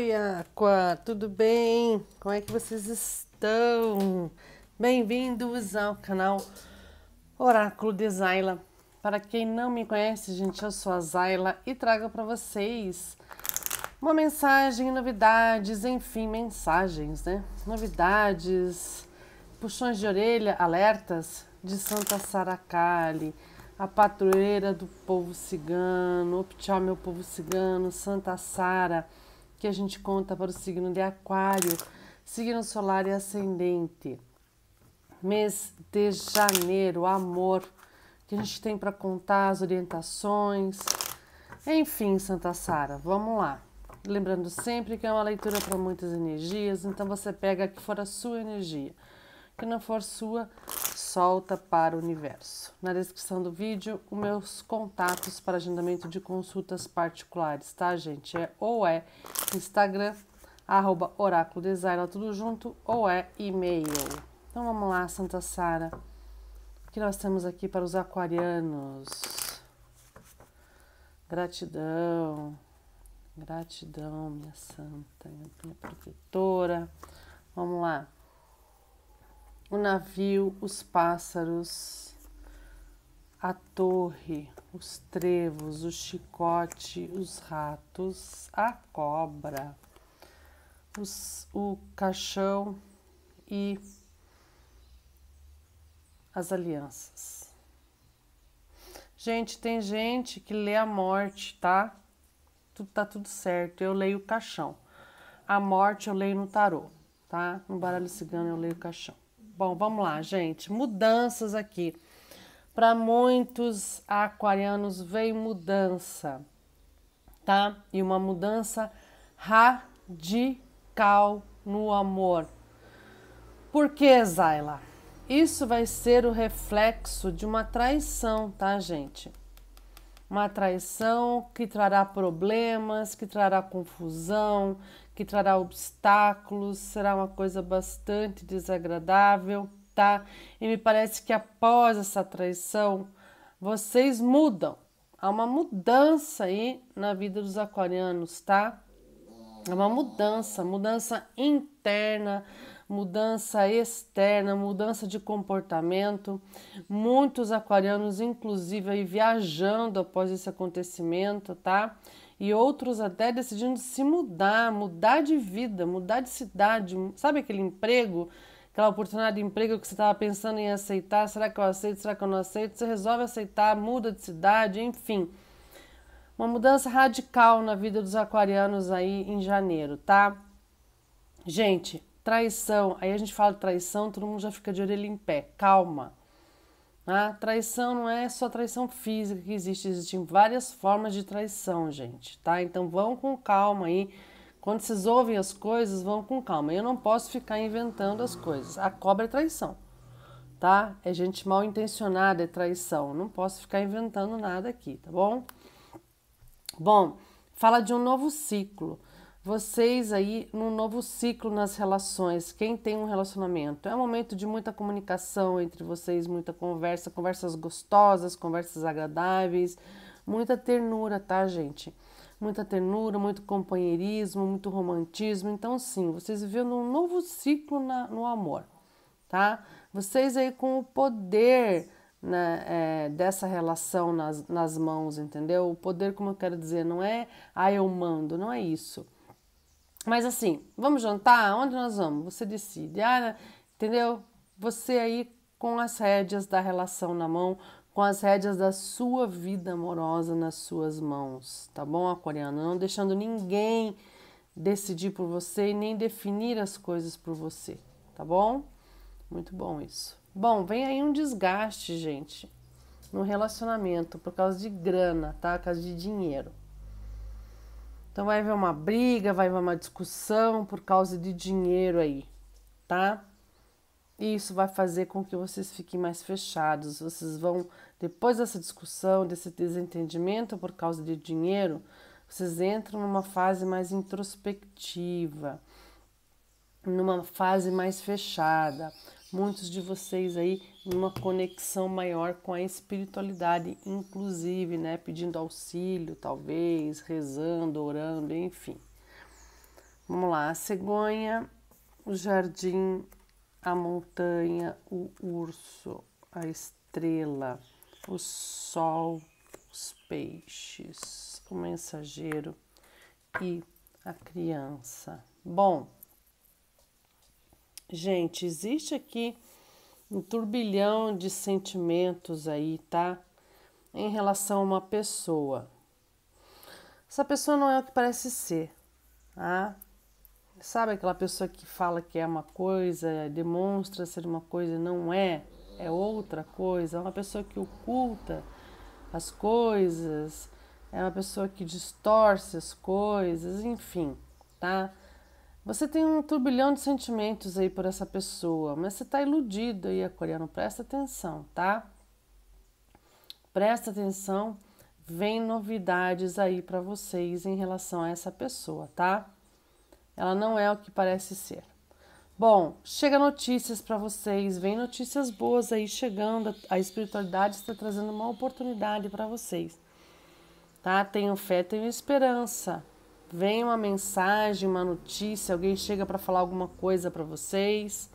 Oi, Aqua, tudo bem? Como é que vocês estão? Bem-vindos ao canal Oráculo de Zaila. Para quem não me conhece, gente, eu sou a Zaila e trago para vocês uma mensagem, novidades, enfim, mensagens, né? Novidades, puxões de orelha, alertas de Santa Saracali, a patroeira do povo cigano, Optiá, meu povo cigano, Santa Sara que a gente conta para o signo de Aquário, signo solar e ascendente. Mês de janeiro, amor, que a gente tem para contar as orientações. Enfim, Santa Sara, vamos lá. Lembrando sempre que é uma leitura para muitas energias, então você pega a que for a sua energia. Que não for sua, solta para o universo. Na descrição do vídeo, os meus contatos para agendamento de consultas particulares, tá, gente? É ou é Instagram, arroba oráculo design, tudo junto, ou é e-mail. Então vamos lá, Santa Sara. O que nós temos aqui para os aquarianos? Gratidão, gratidão, minha santa, minha protetora. Vamos lá o navio, os pássaros, a torre, os trevos, o chicote, os ratos, a cobra, os, o caixão e as alianças. Gente, tem gente que lê a morte, tá? Tudo tá tudo certo. Eu leio o caixão. A morte eu leio no tarô, tá? No baralho cigano eu leio o caixão. Bom, vamos lá, gente. Mudanças aqui. Para muitos aquarianos vem mudança, tá? E uma mudança radical no amor. Por que, Zayla? Isso vai ser o reflexo de uma traição, tá, gente? uma traição que trará problemas, que trará confusão, que trará obstáculos, será uma coisa bastante desagradável, tá? E me parece que após essa traição, vocês mudam. Há uma mudança aí na vida dos aquarianos, tá? É uma mudança, mudança interna, mudança externa, mudança de comportamento. Muitos aquarianos, inclusive, aí viajando após esse acontecimento, tá? E outros até decidindo se mudar, mudar de vida, mudar de cidade. Sabe aquele emprego, aquela oportunidade de emprego que você estava pensando em aceitar? Será que eu aceito? Será que eu não aceito? Você resolve aceitar, muda de cidade, enfim uma mudança radical na vida dos aquarianos aí em janeiro, tá? Gente, Traição. Aí a gente fala traição, todo mundo já fica de orelha em pé. Calma. A ah, traição não é só traição física que existe, existem várias formas de traição, gente, tá? Então vão com calma aí. Quando vocês ouvem as coisas, vão com calma. Eu não posso ficar inventando as coisas. A cobra é traição, tá? É gente mal intencionada, é traição. Não posso ficar inventando nada aqui, tá bom? Bom, fala de um novo ciclo vocês aí num novo ciclo nas relações. Quem tem um relacionamento? É um momento de muita comunicação entre vocês, muita conversa, conversas gostosas, conversas agradáveis, muita ternura, tá, gente? Muita ternura, muito companheirismo, muito romantismo. Então, sim, vocês vivendo um novo ciclo na, no amor, tá? Vocês aí com o poder né, é, dessa relação nas, nas mãos, entendeu? O poder, como eu quero dizer, não é ah, eu mando, não é isso mas assim, vamos jantar? Onde nós vamos? Você decide. Ah, né? entendeu? Você aí com as rédeas da relação na mão, com as rédeas da sua vida amorosa nas suas mãos, tá bom, aquariano? Não deixando ninguém decidir por você e nem definir as coisas por você, tá bom? Muito bom isso. Bom, vem aí um desgaste, gente, no relacionamento por causa de grana, tá? Por causa de dinheiro. Então vai haver uma briga, vai haver uma discussão por causa de dinheiro aí, tá? E isso vai fazer com que vocês fiquem mais fechados. Vocês vão, depois dessa discussão, desse desentendimento por causa de dinheiro, vocês entram numa fase mais introspectiva, numa fase mais fechada. Muitos de vocês aí uma conexão maior com a espiritualidade, inclusive, né, pedindo auxílio, talvez, rezando, orando, enfim. Vamos lá, a cegonha, o jardim, a montanha, o urso, a estrela, o sol, os peixes, o mensageiro e a criança. Bom, gente, existe aqui um turbilhão de sentimentos aí, tá? Em relação a uma pessoa. Essa pessoa não é o que parece ser, tá? Sabe aquela pessoa que fala que é uma coisa, demonstra ser uma coisa e não é, é outra coisa, é uma pessoa que oculta as coisas, é uma pessoa que distorce as coisas, enfim, tá? Você tem um turbilhão de sentimentos aí por essa pessoa, mas você está iludido aí, aquariano. Presta atenção, tá? Presta atenção, vem novidades aí para vocês em relação a essa pessoa, tá? Ela não é o que parece ser. Bom, chega notícias para vocês, vem notícias boas aí chegando. A espiritualidade está trazendo uma oportunidade para vocês, tá? Tenham fé, tenham esperança. Vem uma mensagem, uma notícia, alguém chega para falar alguma coisa para vocês.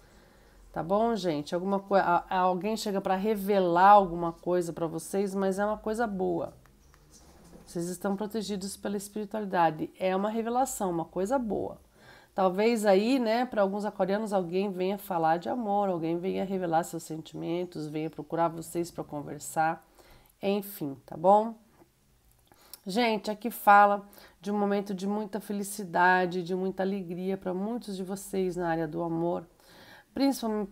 Tá bom, gente? Alguma coisa, alguém chega para revelar alguma coisa para vocês, mas é uma coisa boa. Vocês estão protegidos pela espiritualidade. É uma revelação, uma coisa boa. Talvez aí, né, para alguns aquarianos, alguém venha falar de amor, alguém venha revelar seus sentimentos, venha procurar vocês para conversar. Enfim, tá bom? Gente, aqui fala de um momento de muita felicidade, de muita alegria para muitos de vocês na área do amor,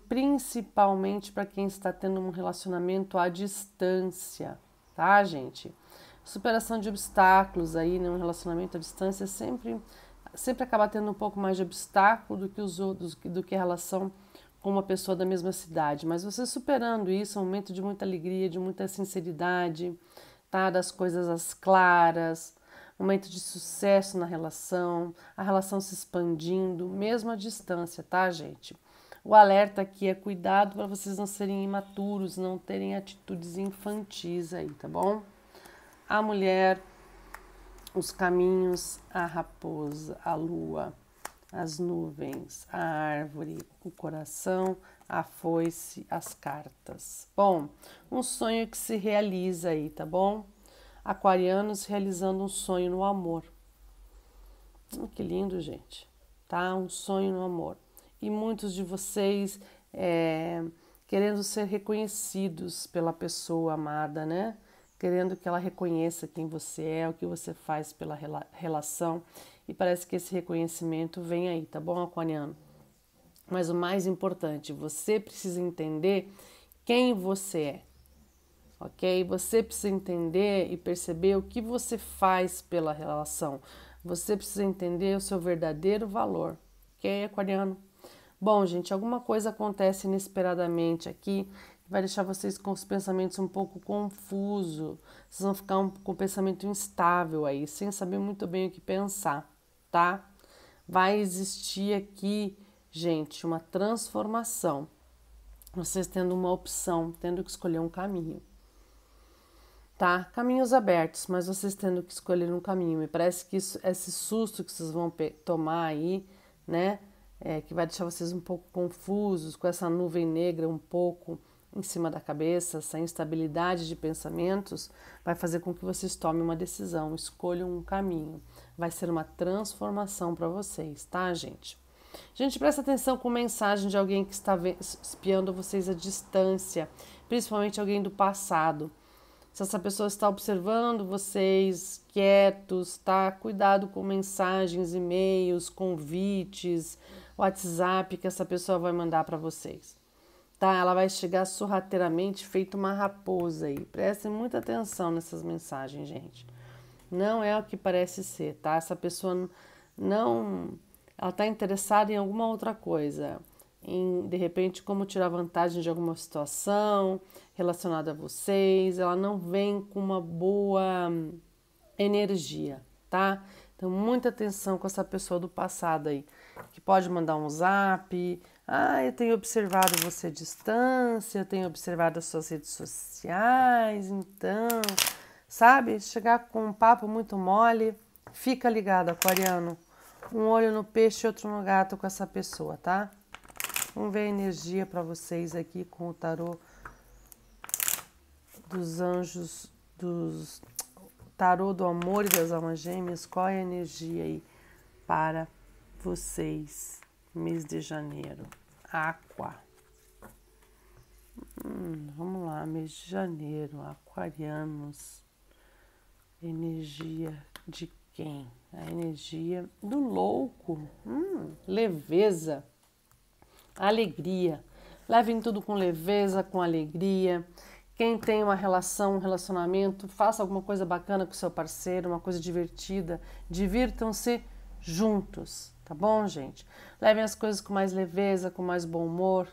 principalmente para quem está tendo um relacionamento à distância, tá, gente? Superação de obstáculos aí, num né? Um relacionamento à distância é sempre, sempre acaba tendo um pouco mais de obstáculo do que os outros, do que a relação com uma pessoa da mesma cidade. Mas você superando isso, é um momento de muita alegria, de muita sinceridade, tá? Das coisas as claras momento de sucesso na relação, a relação se expandindo, mesmo à distância, tá, gente? O alerta aqui é cuidado para vocês não serem imaturos, não terem atitudes infantis aí, tá bom? A mulher, os caminhos, a raposa, a lua, as nuvens, a árvore, o coração, a foice, as cartas. Bom, um sonho que se realiza aí, tá bom? aquarianos realizando um sonho no amor. Oh, que lindo, gente, tá? Um sonho no amor. E muitos de vocês é, querendo ser reconhecidos pela pessoa amada, né? Querendo que ela reconheça quem você é, o que você faz pela relação. E parece que esse reconhecimento vem aí, tá bom, aquariano? Mas o mais importante, você precisa entender quem você é ok? Você precisa entender e perceber o que você faz pela relação. Você precisa entender o seu verdadeiro valor, ok, aquariano? Bom, gente, alguma coisa acontece inesperadamente aqui vai deixar vocês com os pensamentos um pouco confuso. Vocês vão ficar um, com o pensamento instável aí, sem saber muito bem o que pensar, tá? Vai existir aqui, gente, uma transformação. Vocês tendo uma opção, tendo que escolher um caminho tá? Caminhos abertos, mas vocês tendo que escolher um caminho. Me parece que isso, esse susto que vocês vão tomar aí, né? É, que vai deixar vocês um pouco confusos com essa nuvem negra um pouco em cima da cabeça, essa instabilidade de pensamentos, vai fazer com que vocês tomem uma decisão, escolham um caminho. Vai ser uma transformação para vocês, tá, gente? Gente, presta atenção com mensagem de alguém que está espiando vocês à distância, principalmente alguém do passado se essa pessoa está observando vocês quietos, tá? Cuidado com mensagens, e-mails, convites, WhatsApp que essa pessoa vai mandar para vocês. Tá? Ela vai chegar sorrateiramente, feito uma raposa aí. Prestem muita atenção nessas mensagens, gente. Não é o que parece ser, tá? Essa pessoa não ela está interessada em alguma outra coisa em de repente como tirar vantagem de alguma situação relacionada a vocês, ela não vem com uma boa hum, energia, tá? Então muita atenção com essa pessoa do passado aí, que pode mandar um zap, ah, eu tenho observado você à distância, eu tenho observado as suas redes sociais, então, sabe? Chegar com um papo muito mole, fica ligado, aquariano. Um olho no peixe e outro no gato com essa pessoa, tá? Vamos ver a energia para vocês aqui com o tarô dos anjos, dos tarô do amor e das almas gêmeas. Qual é a energia aí para vocês, mês de janeiro? Aqua. Hum, vamos lá, mês de janeiro, aquarianos. Energia de quem? A energia do louco. Hum, leveza alegria. Levem tudo com leveza, com alegria. Quem tem uma relação, um relacionamento, faça alguma coisa bacana com seu parceiro, uma coisa divertida. Divirtam-se juntos, tá bom, gente? Levem as coisas com mais leveza, com mais bom humor.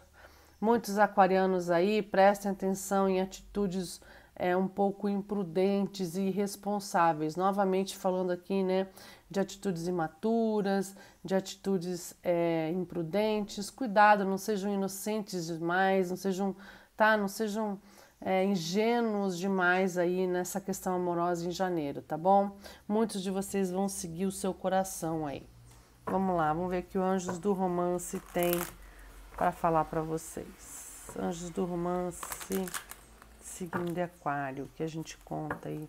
Muitos aquarianos aí prestem atenção em atitudes é, um pouco imprudentes e irresponsáveis. Novamente falando aqui, né, de atitudes imaturas, de atitudes é, imprudentes. Cuidado, não sejam inocentes demais, não sejam, tá, não sejam é, ingênuos demais aí nessa questão amorosa em janeiro, tá bom? Muitos de vocês vão seguir o seu coração aí. Vamos lá, vamos ver que o Anjos do Romance tem para falar para vocês. Anjos do Romance signo de aquário, que a gente conta aí,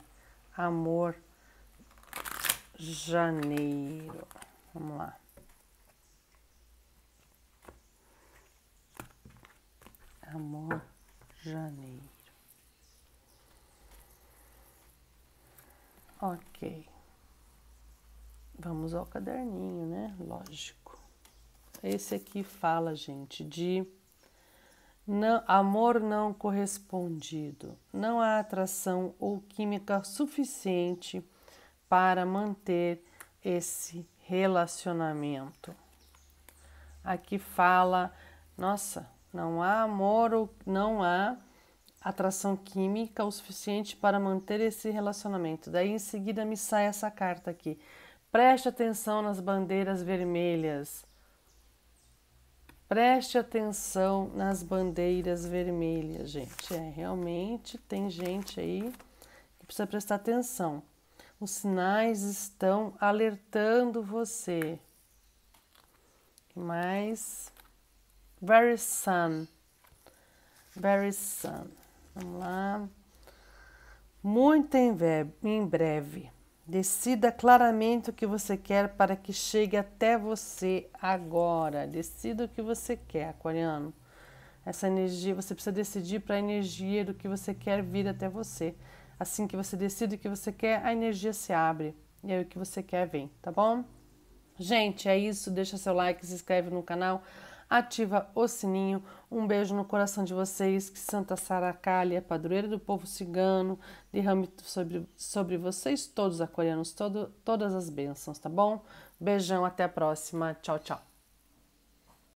amor, janeiro. Vamos lá. Amor, janeiro. Ok. Vamos ao caderninho, né? Lógico. Esse aqui fala, gente, de não, amor não correspondido. Não há atração ou química suficiente para manter esse relacionamento. Aqui fala, nossa, não há amor ou não há atração química o suficiente para manter esse relacionamento. Daí em seguida me sai essa carta aqui. Preste atenção nas bandeiras vermelhas. Preste atenção nas bandeiras vermelhas, gente. É, realmente tem gente aí que precisa prestar atenção. Os sinais estão alertando você. Mais very sun. Very sun. Vamos lá. Muito em breve. Decida claramente o que você quer para que chegue até você agora. Decida o que você quer, Aquariano. Essa energia, você precisa decidir para a energia do que você quer vir até você. Assim que você decide o que você quer, a energia se abre. E aí o que você quer vem, tá bom? Gente, é isso. Deixa seu like, se inscreve no canal ativa o sininho. Um beijo no coração de vocês, que Santa Sara Cália, padroeira do povo cigano, derrame sobre, sobre vocês todos, aquarianos, todo, todas as bênçãos, tá bom? Beijão, até a próxima. Tchau, tchau.